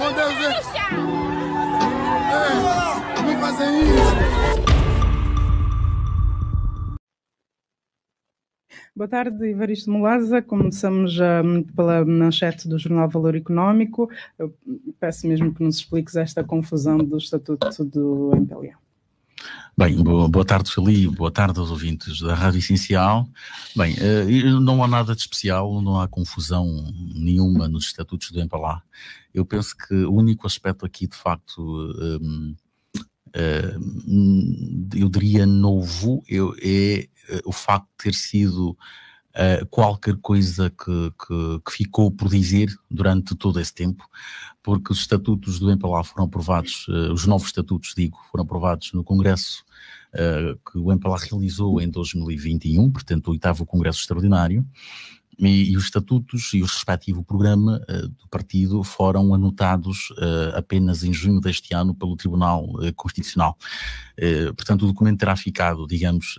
Meu Deus, é... é isso. Boa tarde, Ivaristo Mulaza. Começamos uh, pela manchete do Jornal Valor Económico. Eu peço mesmo que nos expliques esta confusão do Estatuto do Empelião. Bem, boa tarde, Felipe, boa tarde aos ouvintes da Rádio Essencial. Bem, eh, não há nada de especial, não há confusão nenhuma nos estatutos do Empalá. Eu penso que o único aspecto aqui, de facto, ehm, ehm, eu diria novo, é eh, o facto de ter sido uh, qualquer coisa que, que, que, ficou por dizer durante todo esse tempo, porque os estatutos do MPLA foram aprovados, uh, os novos estatutos, digo, foram aprovados no Congresso eh, que o MPLA realizou em 2021, portanto, o oitavo Congresso Extraordinário, e, e, os estatutos e o respectivo programa uh, do partido foram anotados uh, apenas em junho deste ano pelo Tribunal uh, Constitucional. portanto, o documento terá ficado, digamos,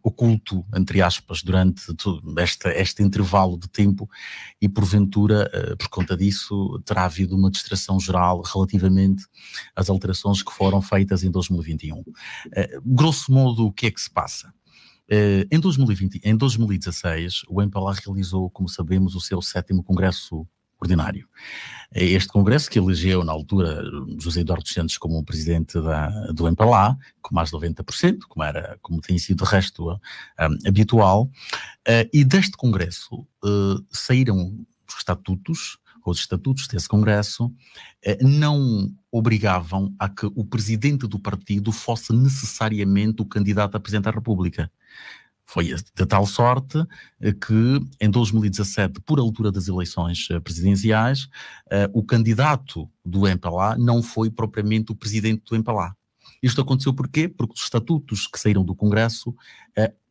oculto, entre aspas, durante esta, este intervalo de tempo e, porventura, por conta disso, terá havido uma distração geral relativamente às alterações que foram feitas em 2021. grosso modo, o que é que se passa? Eh, em, 2020, em 2016, o MPLA realizou, como sabemos, o seu sétimo Congresso Ordinário. Eh, este Congresso, que elegeu, na altura, José Eduardo Santos como presidente da, do MPLA, com mais de 90%, como, era, como tem sido de resto eh, hum, habitual, uh, e deste Congresso uh, saíram estatutos com os estatutos desse Congresso, eh, não obrigavam a que o presidente do partido fosse necessariamente o candidato a presidente da República. Foi de tal sorte eh, que, em 2017, por altura das eleições eh, presidenciais, o candidato do MPLA não foi propriamente o presidente do MPLA. Isto aconteceu porquê? Porque os estatutos que saíram do Congresso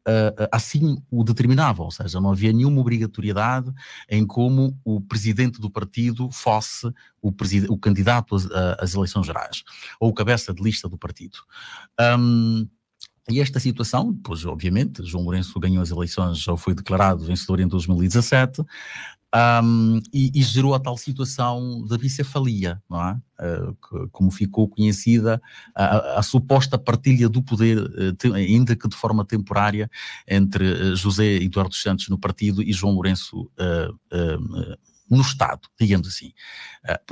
uh, assim o determinava, ou seja, não havia nenhuma obrigatoriedade em como o presidente do partido fosse o, o candidato às eleições gerais, ou o cabeça de lista do partido. Um, e esta situação, pois obviamente, João Lourenço ganhou as eleições, já foi declarado vencedor em 2017, um, e, e, gerou a tal situação da bicefalia, não é? Uh, como ficou conhecida a, a, suposta partilha do poder, uh, ainda que de forma temporária, entre eh, José Eduardo Santos no partido e João Lourenço ah, ah, no Estado, digamos assim.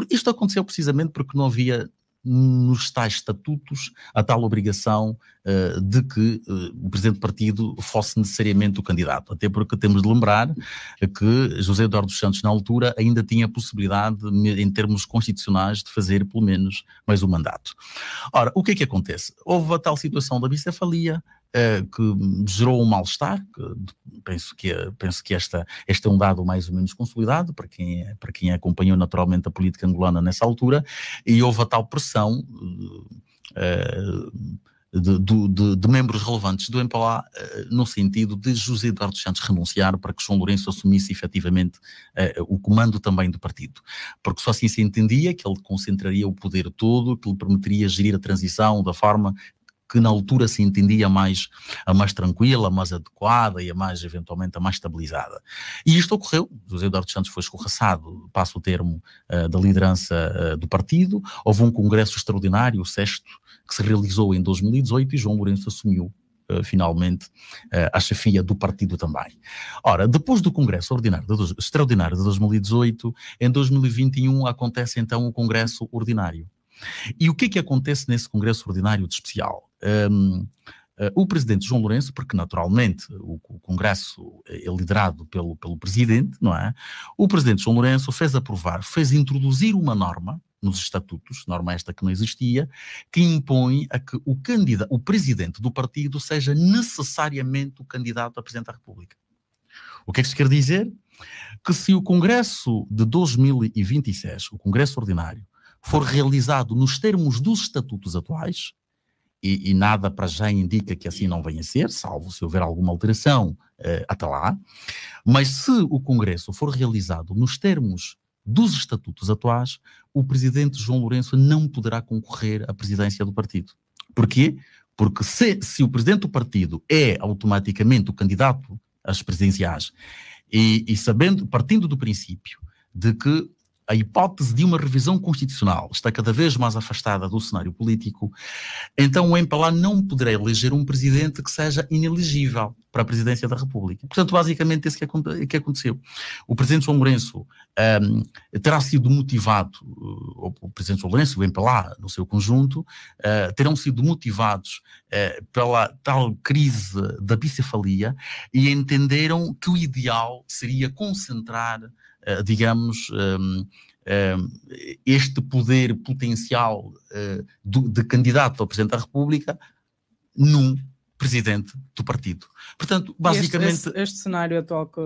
Isto aconteceu precisamente porque não havia nos tais estatutos a tal obrigação uh, de que uh, o presidente do partido fosse necessariamente o candidato. Até porque temos de lembrar que José Eduardo dos Santos, na altura, ainda tinha a possibilidade, em termos constitucionais, de fazer pelo menos mais um mandato. Ora, o que é que acontece? Houve a tal situação da bicefalia, eh, que gerou um mal-estar, penso que, penso que esta, este é um dado mais ou menos consolidado para quem, é, para quem acompanhou naturalmente a política angolana nessa altura, e houve a tal pressão eh, eh, de, de, de, membros relevantes do MPLA no sentido de José Eduardo Santos renunciar para que João Lourenço assumisse efetivamente o comando também do partido. Porque só assim se entendia que ele concentraria o poder todo, que lhe permitiria gerir a transição da forma que na altura se entendia mais, a mais tranquila, a mais adequada e a mais, eventualmente, a mais estabilizada. E isto ocorreu. José Eduardo Santos foi escorraçado, passo o termo uh, da liderança uh, do partido. Houve um congresso extraordinário, o sexto, que se realizou em 2018 e João Lourenço assumiu eh, finalmente a chefia do partido também. Ora, depois do Congresso Ordinário de, Extraordinário de 2018, em 2021 acontece então o Congresso Ordinário. E o que é que acontece nesse Congresso Ordinário de Especial? Um, Uh, eh, o presidente João Lourenço, porque naturalmente o, o, Congresso é liderado pelo, pelo presidente, não é? O presidente João Lourenço fez aprovar, fez introduzir uma norma nos estatutos, norma esta que não existia, que impõe a que o candidato, o presidente do partido seja necessariamente o candidato a presidente da República. O que é que se quer dizer? Que se o Congresso de 2026, o Congresso Ordinário, for realizado nos termos dos estatutos atuais, e, e, nada para já indica que assim não venha a ser, salvo se houver alguma alteração eh, até lá, mas se o Congresso for realizado nos termos dos estatutos atuais, o presidente João Lourenço não poderá concorrer à presidência do partido. Porquê? Porque se, se o presidente do partido é automaticamente o candidato às presidenciais, e, e sabendo, partindo do princípio de que a hipótese de uma revisão constitucional está cada vez mais afastada do cenário político, então o MPLA não poderá eleger um presidente que seja inelegível para a presidência da República. Portanto, basicamente, isso que aconteceu. O presidente João Lourenço um, terá sido motivado, uh, o presidente João Lourenço, o MPLA, no seu conjunto, uh, terão sido motivados uh, pela tal crise da bicefalia e entenderam que o ideal seria concentrar eh, digamos, ehm, ehm, este poder potencial eh, de candidato a Presidente da República num presidente do partido. Portanto, basicamente. Este, este, este cenário atual que,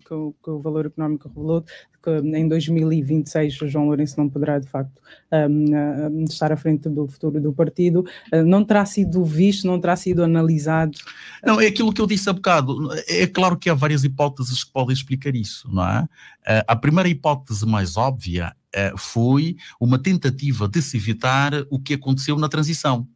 que, que, o valor económico revelou, que em 2026 o João Lourenço não poderá, de facto, um, hum, estar à frente do futuro do partido, hum, não terá sido visto, não terá sido analisado. Não, é aquilo que eu disse há bocado. É claro que há várias hipóteses que podem explicar isso, não é? Eh, a primeira hipótese mais óbvia eh, foi uma tentativa de se evitar o que aconteceu na transição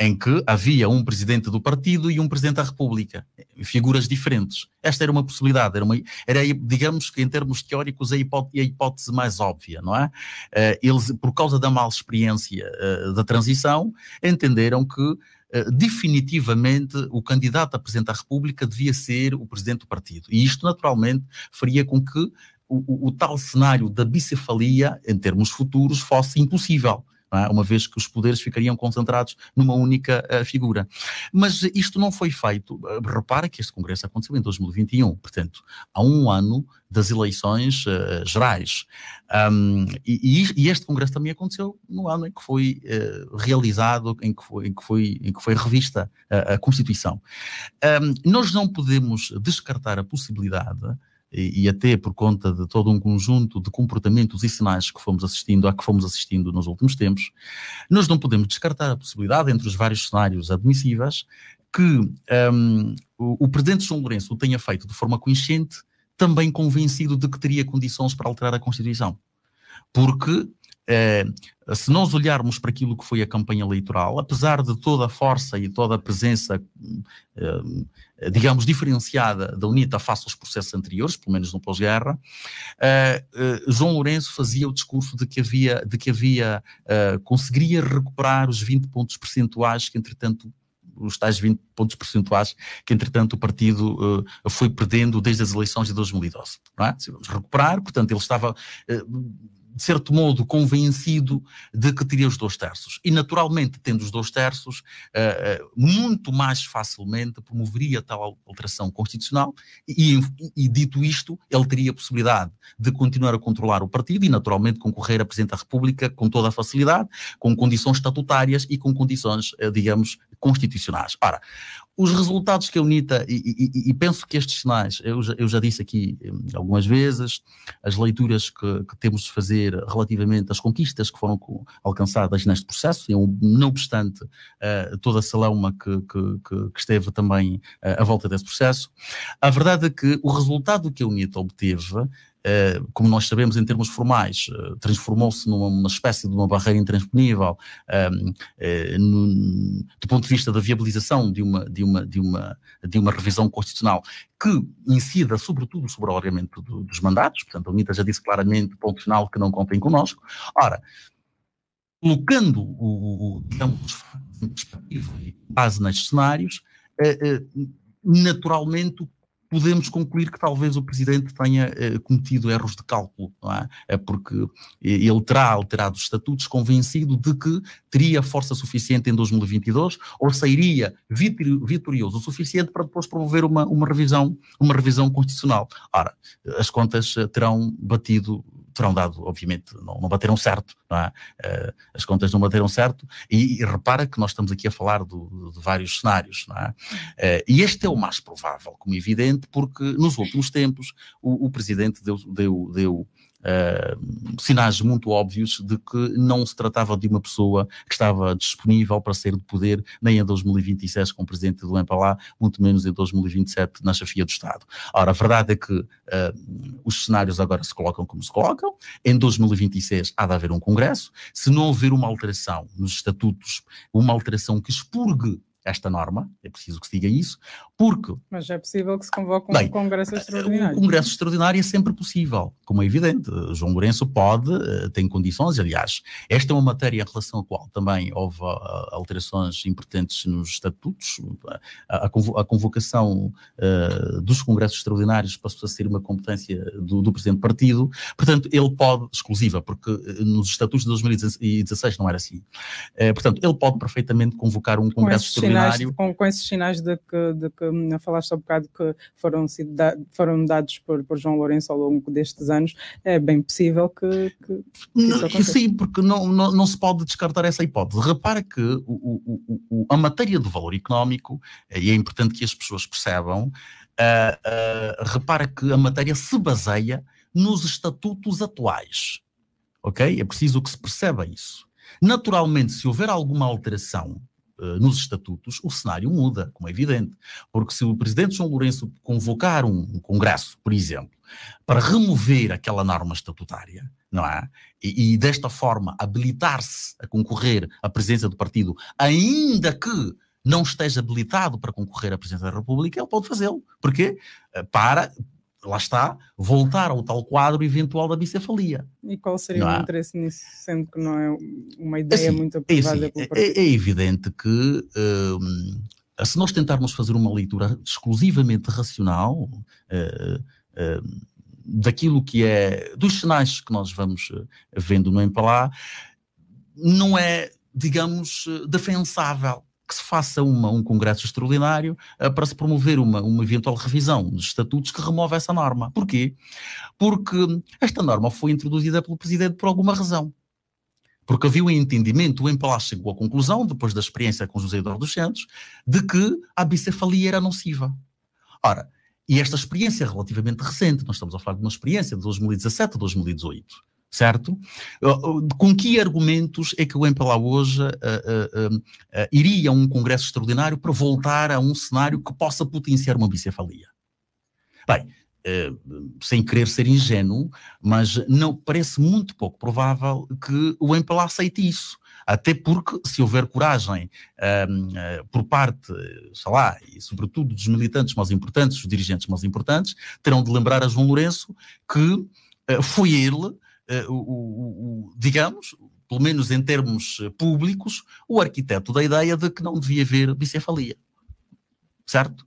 em que havia um presidente do partido e um presidente da República, figuras diferentes. Esta era uma possibilidade, era, uma, era digamos que em termos teóricos, a hipótese, a hipótese mais óbvia, não é? Eh, eles, por causa da mal experiência eh, da transição, entenderam que eh, definitivamente o candidato a presidente da República devia ser o presidente do partido. E isto, naturalmente, faria com que o, o, o, tal cenário da bicefalia, em termos futuros, fosse impossível é? uma vez que os poderes ficariam concentrados numa única uh, figura. Mas isto não foi feito. Eh, repara que este Congresso aconteceu em 2021, portanto, há um ano das eleições uh, gerais. Um, e, e, este Congresso também aconteceu no ano em que foi realizado, em que foi, em que foi, em que foi revista a Constituição. Um, nós não podemos descartar a possibilidade e, e, até por conta de todo um conjunto de comportamentos e sinais que fomos assistindo, a que fomos assistindo nos últimos tempos, nós não podemos descartar a possibilidade, entre os vários cenários admissíveis, que um, o, o presidente João Lourenço o tenha feito de forma consciente, também convencido de que teria condições para alterar a Constituição. Porque eh, se nós olharmos para aquilo que foi a campanha eleitoral, apesar de toda a força e toda a presença, eh, eh, digamos, diferenciada da UNITA face aos processos anteriores, pelo menos no pós-guerra, João Lourenço fazia o discurso de que havia, de que havia, conseguiria recuperar os 20 pontos percentuais que, entretanto, os tais 20 pontos percentuais que, entretanto, o partido foi perdendo desde as eleições de 2012. Não é? Se vamos recuperar, portanto, ele estava de certo modo, convencido de que teria os dois terços. E, naturalmente, tendo os dois terços, eh, eh, muito mais facilmente promoveria tal alteração constitucional e, e, dito isto, ele teria a possibilidade de continuar a controlar o partido e, naturalmente, concorrer a Presidente da República com toda a facilidade, com condições estatutárias e com condições, eh, digamos, constitucionais. Ora, os resultados que a UNITA, e, e, e, penso que estes sinais, eu já, eu já disse aqui hum, algumas vezes, as leituras que, que, temos de fazer relativamente às conquistas que foram alcançadas neste processo, e não obstante uh, toda a celeuma que, que, que, esteve também uh, à volta desse processo, a verdade é que o resultado que a UNITA obteve eh, como nós sabemos em termos formais, eh, transformou-se numa espécie de uma barreira intransponível ehm, eh, do ponto de vista da viabilização de uma, de uma, de uma, de uma revisão constitucional que incida sobretudo sobre o alargamento dos mandatos, portanto a UNITA já disse claramente, ponto final, que não contem connosco. Ora, colocando o, digamos, base nestes cenários, naturalmente o podemos concluir que talvez o presidente tenha eh, cometido erros de cálculo, não é? é? Porque ele terá alterado os estatutos convencido de que teria força suficiente em 2022 ou sairia vitorioso o suficiente para depois promover uma, uma, revisão, uma revisão constitucional. Ora, as contas eh, terão batido terão dado, obviamente, não, não bateram certo, não é? uh, as contas não bateram certo, e, e, repara que nós estamos aqui a falar do, de vários cenários, não é? Uh, e este é o mais provável, como evidente, porque nos últimos tempos o, o presidente deu, deu, deu ah, sinais muito óbvios de que não se tratava de uma pessoa que estava disponível para sair do poder nem em 2026 com o presidente do Empalá, muito menos em 2027 na chefia do Estado. Ora, a verdade é que uh, os cenários agora se colocam como se colocam, em 2026 há de haver um Congresso, se não houver uma alteração nos estatutos, uma alteração que expurgue esta norma, é preciso que se diga isso, porque... Mas é possível que se convoque um bem, congresso eh, extraordinário. Um congresso extraordinário é sempre possível, como é evidente. João Lourenço pode, eh, tem condições, aliás, esta é uma matéria em relação à qual também houve eh, alterações importantes nos estatutos, a, convocação dos congressos extraordinários passou a ser uma competência do, do Presidente do Partido, portanto, ele pode, exclusiva, porque nos estatutos de 2016 não era assim, portanto, ele pode perfeitamente convocar um congresso extraordinário sinais, com, com esses sinais de que, de que hum, falaste há bocado que foram, sido da, foram dados por, por João Lourenço ao longo destes anos, é bem possível que, que, que Sim, porque não, não, não, se pode descartar essa hipótese. Repara que o, o, o, a matéria do valor económico, e é importante que as pessoas percebam, uh, uh, repara que a matéria se baseia nos estatutos atuais. Ok? É preciso que se perceba isso. Naturalmente, se houver alguma alteração eh, nos estatutos, o cenário muda, como é evidente. Porque se o presidente João Lourenço convocar um, um congresso, por exemplo, para remover aquela norma estatutária, não é? E, e desta forma habilitar-se a concorrer à presença do partido, ainda que não esteja habilitado para concorrer à presidência da República, ele pode fazê-lo. Porquê? Eh, para lá está, voltar ao tal quadro eventual da bicefalia. E qual seria não o é? interesse nisso, sendo que não é uma é ideia assim, muito aprovada? É, assim, é, é, evidente que hum, se nós tentarmos fazer uma leitura exclusivamente racional eh, hum, daquilo que é, dos sinais que nós vamos eh, vendo no Empalá, não é, digamos, eh, defensável que se faça uma, um congresso extraordinário uh, para se promover uma, uma eventual revisão dos estatutos que remove essa norma. Porquê? Porque esta norma foi introduzida pelo Presidente por alguma razão. Porque havia um entendimento, o Empalas chegou à conclusão, depois da experiência com José Eduardo dos Santos, de que a bicefalia era nociva. Ora, e esta experiência é relativamente recente, nós estamos a falar de uma experiência de 2017 a 2018 certo? Eh, eh, com que argumentos é que o MPLA hoje uh, uh, uh, iria a um congresso extraordinário para voltar a um cenário que possa potenciar uma bicefalia? Bem, eh, sem querer ser ingênuo, mas não parece muito pouco provável que o MPLA aceite isso. Até porque, se houver coragem ehm, por parte, sei lá, e sobretudo dos militantes mais importantes, dos dirigentes mais importantes, terão de lembrar a João Lourenço que foi ele eh, o, o, o, digamos, pelo menos em termos eh, públicos, o arquiteto da ideia de que não devia haver bicefalia. Certo?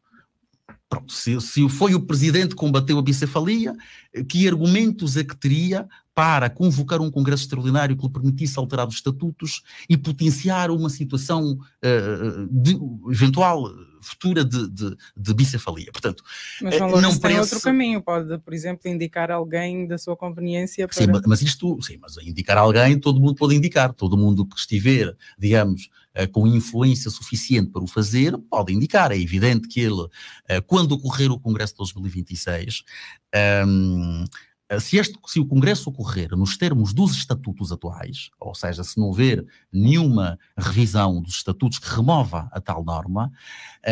Pronto, se, se foi o presidente que combateu a bicefalia, eh, que argumentos é que teria para convocar um Congresso Extraordinário que lhe permitisse alterar os estatutos e potenciar uma situação uh, de, eventual futura de, de, de, bicefalia. Portanto, mas eh, não, não parece... outro caminho, pode, por exemplo, indicar alguém da sua conveniência para... Sim, mas isto, sim, mas indicar alguém, todo mundo pode indicar, todo mundo que estiver, digamos, eh, com influência suficiente para o fazer, pode indicar. É evidente que ele, quando ocorrer o Congresso de 2026, um, eh, se, este, se o Congresso ocorrer nos termos dos estatutos atuais, ou seja, se não houver nenhuma revisão dos estatutos que remova a tal norma, um,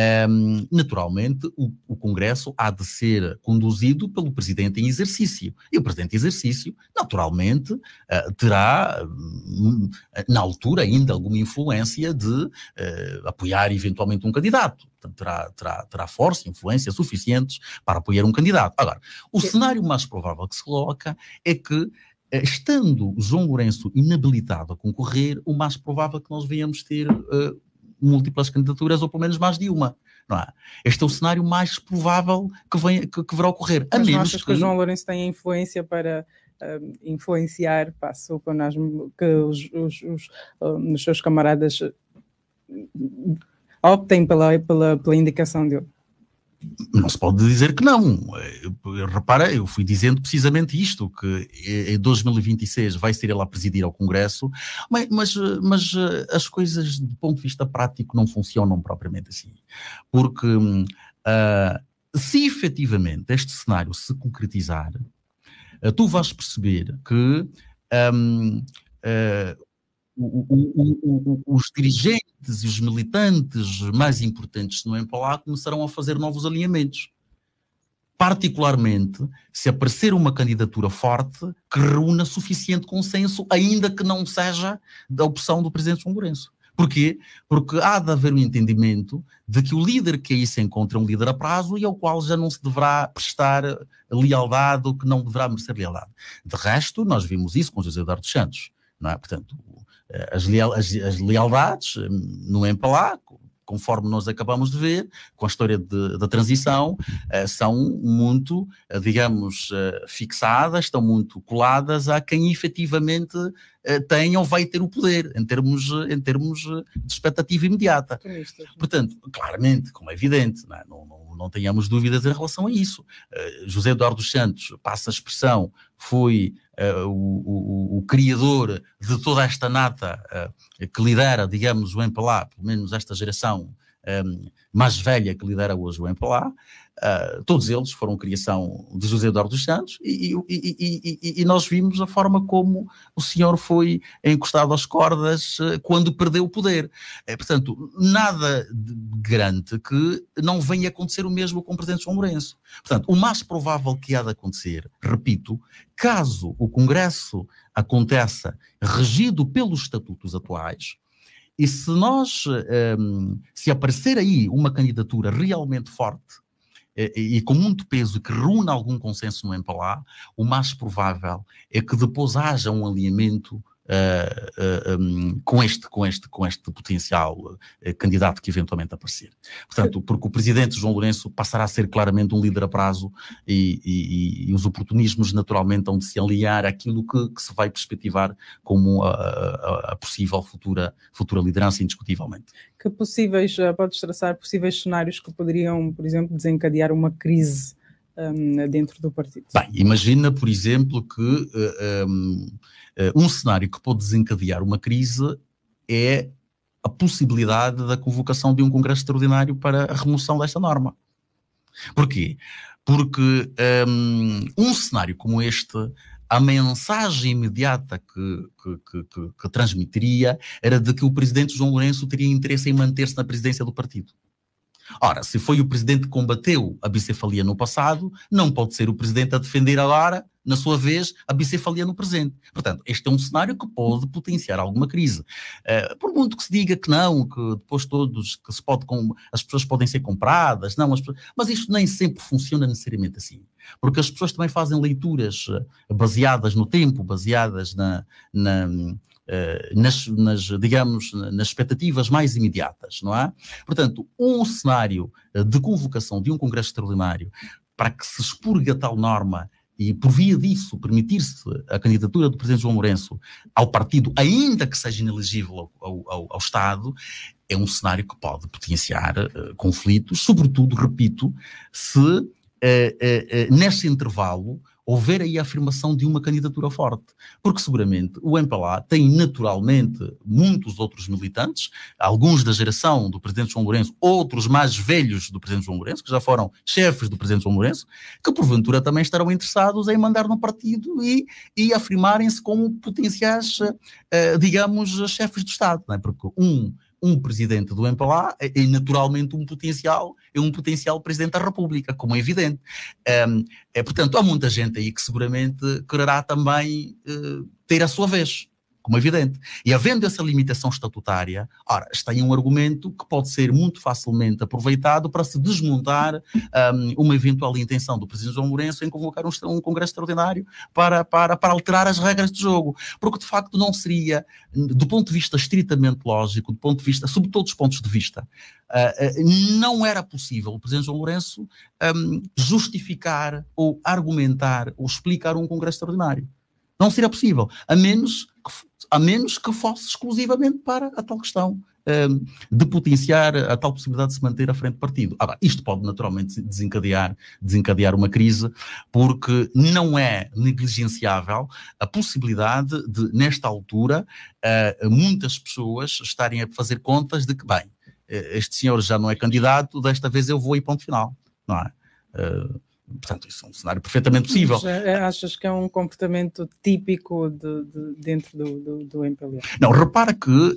ehm, naturalmente o, o, Congresso há de ser conduzido pelo Presidente em exercício. E o Presidente em exercício, naturalmente, uh, terá, um, na altura, ainda alguma influência de uh, apoiar eventualmente um candidato portanto, terá, terá, terá força, influência suficientes para apoiar um candidato. Agora, o cenário mais provável que se coloca é que eh, estando João Lourenço inabilitado a concorrer, o mais provável é que nós venhamos ter uh, múltiplas candidaturas ou pelo menos mais de uma. Não é? Este é o cenário mais provável que, vem, que, que verá ocorrer. A menos que... que o João Lourenço tenha influência para uh, influenciar passo, que, nós os, os, os, os seus camaradas optem pela, pela, pela indicação dele? Não se pode dizer que não. Repara, eu fui dizendo precisamente isto, que em 2026 vai ser ele a presidir ao Congresso, mas, mas eh, as coisas do ponto de vista prático não funcionam propriamente assim. Porque uh, se efetivamente este cenário se concretizar, eh, tu vais perceber que um, ehm, uh, os dirigentes e os militantes mais importantes no MPLA começarão a fazer novos alinhamentos. Particularmente se aparecer uma candidatura forte que reúna suficiente consenso, ainda que não seja da opção do presidente húngaro. Porquê? Porque há de haver um entendimento de que o líder que aí se encontra é um líder a prazo e ao qual já não se deverá prestar lealdade ou que não deverá merecer lealdade. De resto, nós vimos isso com José Eduardo Santos. É? Portanto, eh, as, leal, as, as lealdades eh, no empalaco, é conforme nós acabamos de ver, com a história da transição, eh, são muito, digamos, fixadas, estão muito coladas a quem efetivamente tem ou vai ter o poder, em termos, em termos de expectativa imediata. Né? Portanto, claramente, como é evidente, não, é? não, não, não tenhamos dúvidas em relação a isso. José Eduardo Santos, passa a expressão, foi uh, o, o, o, criador de toda esta nata uh, que lidera, digamos, o Empalá, pelo menos esta geração um, ehm, mais velha que lidera hoje o MPLA, uh, todos eles foram criação de José Eduardo dos Santos e, e, e, e, nós vimos a forma como o senhor foi encostado às cordas eh, quando perdeu o poder. Eh, portanto, nada garante que não venha acontecer o mesmo com o presidente João Lourenço. Portanto, o mais provável que há de acontecer, repito, caso o Congresso aconteça regido pelos estatutos atuais, e se nós, um, se aparecer aí uma candidatura realmente forte, eh, e, e com muito peso que reúna algum consenso no MPLA, o mais provável é que depois haja um alinhamento uh, eh, eh, um, com, este, com, este, com este potencial eh, candidato que eventualmente aparecer. Portanto, porque o presidente João Lourenço passará a ser claramente um líder a prazo e, e, e os oportunismos naturalmente hão de se aliar àquilo que, que se vai perspectivar como a, a, a, possível futura, futura liderança, indiscutivelmente. Que possíveis, podes traçar possíveis cenários que poderiam, por exemplo, desencadear uma crise hum, dentro do partido. Bem, imagina, por exemplo, que hum, eh, um cenário que pode desencadear uma crise é a possibilidade da convocação de um Congresso Extraordinário para a remoção desta norma. Porquê? Porque um, ehm, um cenário como este, a mensagem imediata que, que, que, que transmitiria era de que o presidente João Lourenço teria interesse em manter-se na presidência do partido. Ora, se foi o presidente que combateu a bicefalia no passado, não pode ser o presidente a defender agora, na sua vez, a bicefalia no presente. Portanto, este é um cenário que pode potenciar alguma crise. Eh, por muito que se diga que não, que depois todos, que se pode com, as pessoas podem ser compradas, não, mas isto nem sempre funciona necessariamente assim. Porque as pessoas também fazem leituras eh, baseadas no tempo, baseadas na, na eh, nas, nas, digamos, nas expectativas mais imediatas, não é? Portanto, um cenário eh, de convocação de um Congresso Extraordinário para que se expurgue a tal norma e por via disso permitir-se a candidatura do presidente João Lourenço ao partido, ainda que seja inelegível ao, ao, ao Estado, é um cenário que pode potenciar uh, conflitos, sobretudo, repito, se uh, uh, nesse intervalo houver aí a afirmação de uma candidatura forte. Porque seguramente o MPLA tem naturalmente muitos outros militantes, alguns da geração do presidente João Lourenço, outros mais velhos do presidente João Lourenço, que já foram chefes do presidente João Lourenço, que porventura também estarão interessados em mandar no partido e, e afirmarem-se como potenciais, eh, digamos, chefes de Estado. É? Porque um um presidente do MPLA é, é naturalmente um potencial, é um potencial presidente da República, como é evidente. Um, é, portanto, há muita gente aí que seguramente quererá também uh, ter a sua vez como evidente. E havendo essa limitação estatutária, ora, está aí um argumento que pode ser muito facilmente aproveitado para se desmontar um, uma eventual intenção do presidente João Lourenço em convocar um, um, congresso extraordinário para, para, para alterar as regras do jogo. Porque, de facto, não seria, do ponto de vista estritamente lógico, do ponto de vista, sob todos os pontos de vista, uh, uh, não era possível o presidente João Lourenço um, justificar ou argumentar ou explicar um congresso extraordinário. Não seria possível, a menos a menos que fosse exclusivamente para a tal questão um, de potenciar a tal possibilidade de se manter à frente do partido. Ah, isto pode naturalmente desencadear, desencadear uma crise, porque não é negligenciável a possibilidade de, nesta altura, uh, muitas pessoas estarem a fazer contas de que, bem, eh, este senhor já não é candidato, desta vez eu vou e ponto final, não é? Uh, Portanto, isso é um cenário perfeitamente possível. Mas, eh, achas que é um comportamento típico de, de, dentro do, do, do MPLA? Não, repara que uh,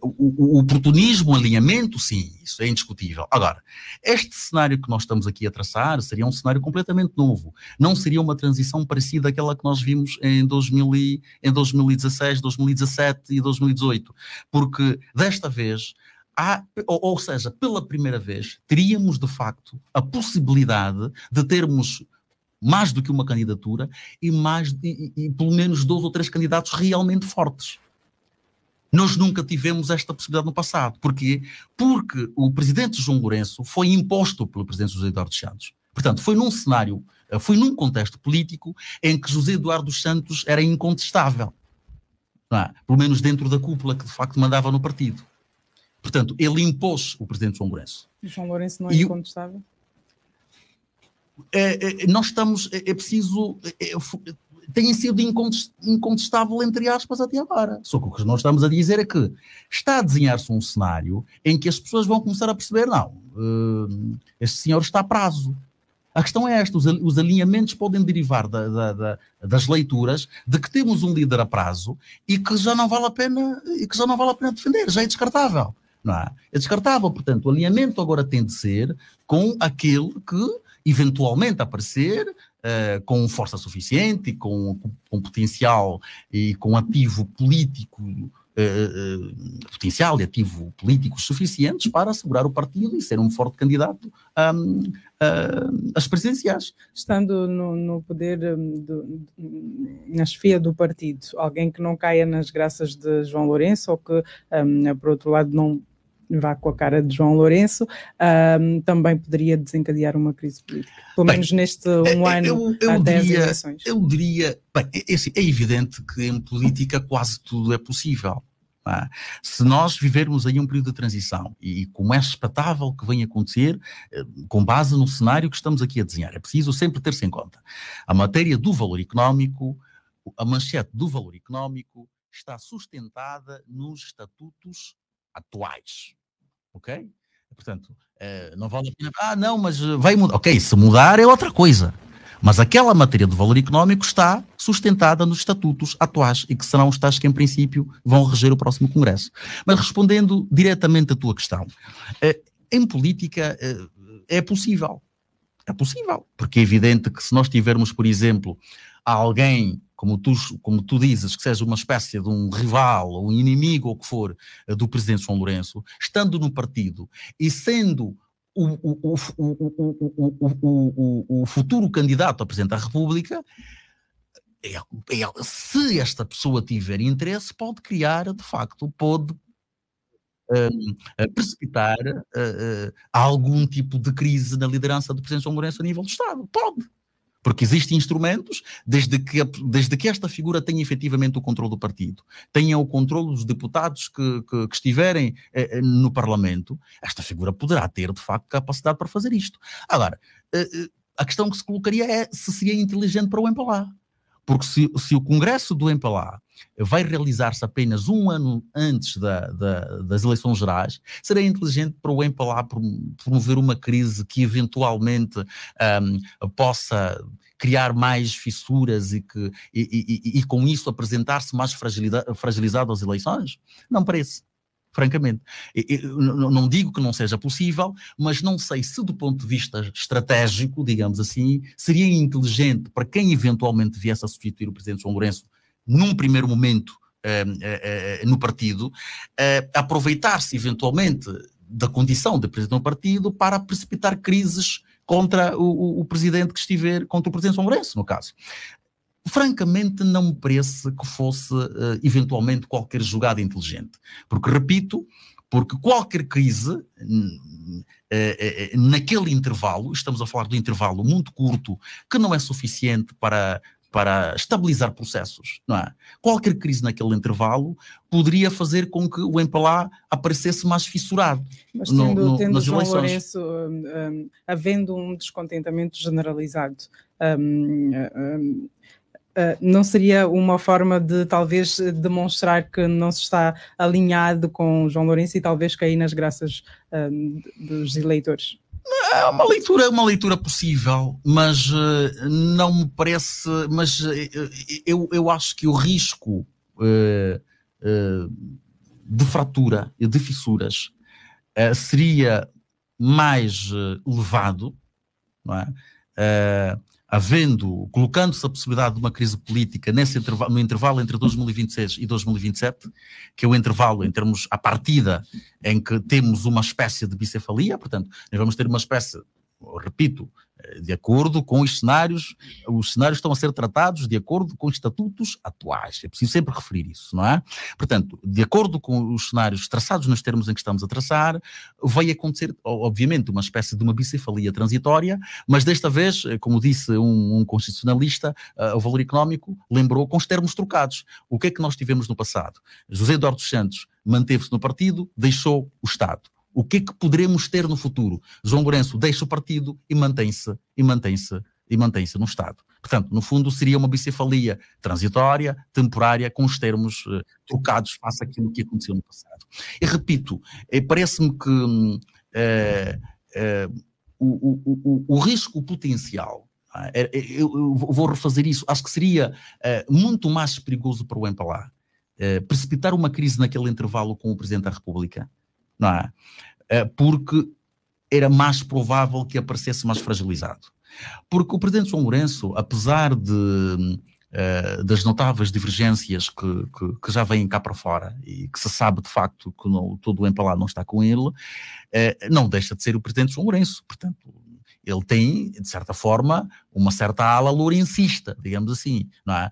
o, o oportunismo, o alinhamento, sim, isso é indiscutível. Agora, este cenário que nós estamos aqui a traçar seria um cenário completamente novo. Não seria uma transição parecida àquela que nós vimos em, 2000 e, em 2016, 2017 e 2018. Porque desta vez Há, ou, ou, seja, pela primeira vez, teríamos de facto a possibilidade de termos mais do que uma candidatura e mais e, e pelo menos dois ou três candidatos realmente fortes. Nós nunca tivemos esta possibilidade no passado. Porquê? Porque o presidente João Lourenço foi imposto pelo presidente José Eduardo Santos. Portanto, foi num cenário, eh, foi num contexto político em que José Eduardo Santos era incontestável. É? Pelo menos dentro da cúpula que de facto mandava no partido. Portanto, ele impôs o presidente João Lourenço. E João Lourenço não é incontestável? É, é, é, nós estamos, é, é preciso, é, é, tem sido incontestável, entre aspas, até agora. Só que o que nós estamos a dizer é que está a desenhar-se um cenário em que as pessoas vão começar a perceber, não, eh, este senhor está a prazo. A questão é esta, os alinhamentos podem derivar da, da, da, das leituras de que temos um líder a prazo e que já não vale a pena, e que já não vale a pena defender, já é descartável. Não é? é descartável, portanto, o alinhamento agora tem de ser com aquele que eventualmente aparecer uh, com força suficiente, com, com, potencial e com ativo político Uh, uh, potencial e ativo político suficientes para assegurar o partido e ser um forte candidato um, uh, às presidenciais. Estando no, no poder, hum, do, na chefia do partido, alguém que não caia nas graças de João Lourenço ou que, um, por outro lado, não vá com a cara de João Lourenço, um, também poderia desencadear uma crise política. Pelo bem, menos neste é, um é, ano eu, eu até diria, as eleições. Eu diria, bem, é, é, assim, é evidente que em política quase tudo é possível. se nós vivermos aí um período de transição, e, e como é expectável que venha acontecer, eh, com base no cenário que estamos aqui a desenhar, é preciso sempre ter-se em conta a matéria do valor económico, a manchete do valor económico está sustentada nos estatutos atuais. Ok? Portanto, eh, não vale a pena. Ah, não, mas eh, vai mudar. Ok, se mudar é outra coisa. Mas aquela matéria de valor económico está sustentada nos estatutos atuais e que serão os tais que, em princípio, vão reger o próximo Congresso. Mas respondendo diretamente à tua questão, eh, em política é possível. É possível. Porque é evidente que se nós tivermos, por exemplo, alguém como tu, como tu dizes, que seja uma espécie de um rival ou um inimigo ou o que for do presidente João Lourenço, estando no partido e sendo o, o, o, o futuro candidato a presidente da República, ele, ele, se esta pessoa tiver interesse, pode criar, de facto, pode uh, precipitar uh, uh, algum tipo de crise na liderança do Presidente João Lourenço a nível do Estado. Pode. Porque existem instrumentos, desde que, desde que esta figura tenha efetivamente o controle do partido, tenha o controle dos deputados que, que, que estiverem eh, eh no Parlamento, esta figura poderá ter, de facto, capacidade para fazer isto. Agora, eh, eh a questão que se colocaria é se seria inteligente para o empalar. Porque se, se o Congresso do Empalá vai realizar-se apenas um ano antes da, da, das eleições gerais, será inteligente para o Empalá promover uma crise que eventualmente um, possa criar mais fissuras e, que, e, e, e com isso apresentar-se mais fragilizado às eleições? Não parece francamente. Eu não digo que não seja possível, mas não sei se, do ponto de vista estratégico, digamos assim, seria inteligente para quem eventualmente viesse a substituir o presidente João Lourenço, num primeiro momento eh, eh, eh, no partido, aproveitar-se eventualmente da condição de presidente do partido para precipitar crises contra o, o, presidente que estiver, contra o presidente João Lourenço, no caso francamente não me parece que fosse uh, eventualmente qualquer jogada inteligente. Porque, repito, porque qualquer crise hum, eh, eh, naquele intervalo, estamos a falar de um intervalo muito curto, que não é suficiente para, para estabilizar processos, não é? Qualquer crise naquele intervalo poderia fazer com que o MPLA aparecesse mais fissurado Mas tendo, no, no, tendo nas João eleições. Lourenço, um, um, havendo um descontentamento generalizado, um, hum, ah, não seria uma forma de talvez demonstrar que não se está alinhado com João Lourenço e talvez cair nas graças uh, dos eleitores? É uma leitura, uma leitura possível, mas uh, não me parece. Mas eu, eu acho que o risco de fratura e de fissuras seria mais elevado, não é? havendo, colocando-se a possibilidade de uma crise política nesse intervalo, no intervalo entre 2026 e 2027, que é o intervalo em termos à partida em que temos uma espécie de bicefalia, portanto, nós vamos ter uma espécie, repito, de acordo com os cenários, os cenários estão a ser tratados de acordo com os estatutos atuais. É preciso sempre referir isso, não é? Portanto, de acordo com os cenários traçados nos termos em que estamos a traçar, vai acontecer, obviamente, uma espécie de uma bicefalia transitória, mas desta vez, eh, como disse um, um constitucionalista, uh, o valor económico lembrou com os termos trocados. O que é que nós tivemos no passado? José Eduardo Santos manteve-se no partido, deixou o Estado o que é que poderemos ter no futuro? João Lourenço deixa o partido e mantém-se, e mantém-se, e mantém-se no Estado. Portanto, no fundo, seria uma bicefalia transitória, temporária, com os termos eh, trocados face àquilo que aconteceu no passado. E repito, eh, parece-me que hum, eh, eh o, o, o, o risco potencial é? eh, eh, eu vou refazer isso. Acho que seria muito mais perigoso para o Empalá uh, precipitar uma crise naquele intervalo com o Presidente da República não é? Eh, porque era mais provável que aparecesse mais fragilizado. Porque o presidente João Lourenço, apesar de, eh, das notáveis divergências que, que, que, já vêm cá para fora e que se sabe de facto que não, todo o empalado não está com ele, eh, não deixa de ser o presidente João Lourenço. Portanto, ele tem, de certa forma, uma certa ala lourencista, digamos assim, não é?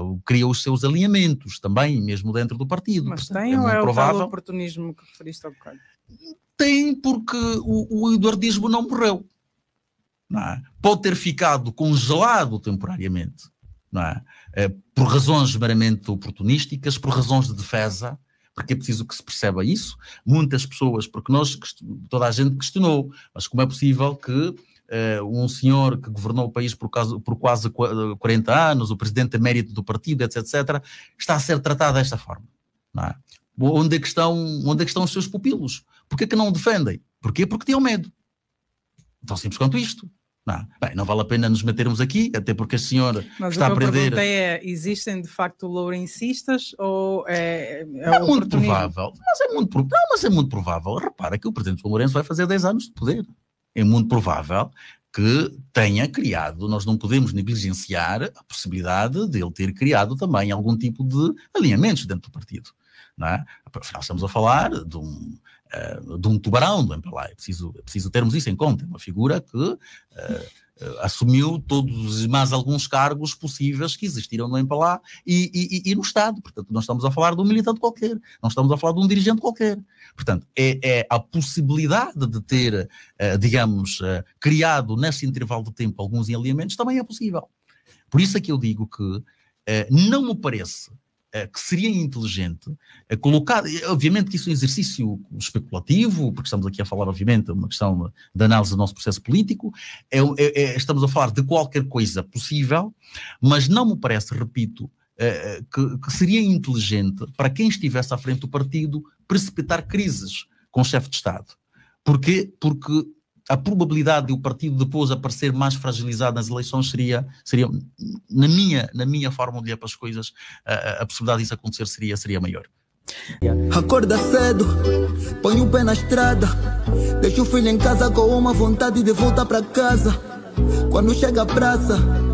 Uh, cria os seus alinhamentos também, mesmo dentro do partido. Mas tem é ou é provável... o tal oportunismo que referiste ao bocado? Tem, porque o, o eduardismo não morreu. Não é? Pode ter ficado congelado temporariamente, não é? Uh, por razões meramente oportunísticas, por razões de defesa, porque é preciso que se perceba isso. Muitas pessoas, porque nós, toda a gente questionou, mas como é possível que Uh, um senhor que governou o país por, causa, por quase 40 eh, anos, o presidente emérito do partido, etc, etc, está a ser tratado desta forma. É? Onde, é que estão, onde é que estão os seus pupilos? Porquê que não o defendem? Porquê? Porque tinham medo. Tão simples quanto isto. Não, bem, não vale a pena nos metermos aqui, até porque a senhora Mas está a aprender. Mas é, existem de facto lourencistas ou é, é, é muito provável, mas é muito, não, mas é muito provável. Repara que o presidente João Lourenço vai fazer 10 anos de poder. É muito provável que tenha criado, nós não podemos negligenciar a possibilidade de ele ter criado também algum tipo de alinhamentos dentro do partido. Não é? Afinal, estamos a falar de um, eh, de um tubarão, do empalá é, é preciso, é preciso termos isso em conta. É uma figura que uh, assumiu todos e mais alguns cargos possíveis que existiram no Empalá e, e, e, no Estado. Portanto, não estamos a falar de um militante qualquer, não estamos a falar de um dirigente qualquer. Portanto, é, é a possibilidade de ter, uh, digamos, uh, criado nesse intervalo de tempo alguns alinhamentos também é possível. Por isso é que eu digo que uh, não me parece eh, que seria inteligente eh, colocar, obviamente que isso é um exercício especulativo, porque estamos aqui a falar, obviamente, uma questão de análise do nosso processo político, é, é, é, estamos a falar de qualquer coisa possível, mas não me parece, repito, eh, que, que seria inteligente para quem estivesse à frente do partido precipitar crises com o chefe de Estado. Porque, porque a probabilidade de o partido depois aparecer mais fragilizado nas eleições seria, seria na, minha, na minha forma de olhar para as coisas, a, a possibilidade disso acontecer seria, seria maior. Acorda cedo, põe o pé na estrada, deixa o filho em casa com uma vontade de voltar para casa. Quando chega a praça,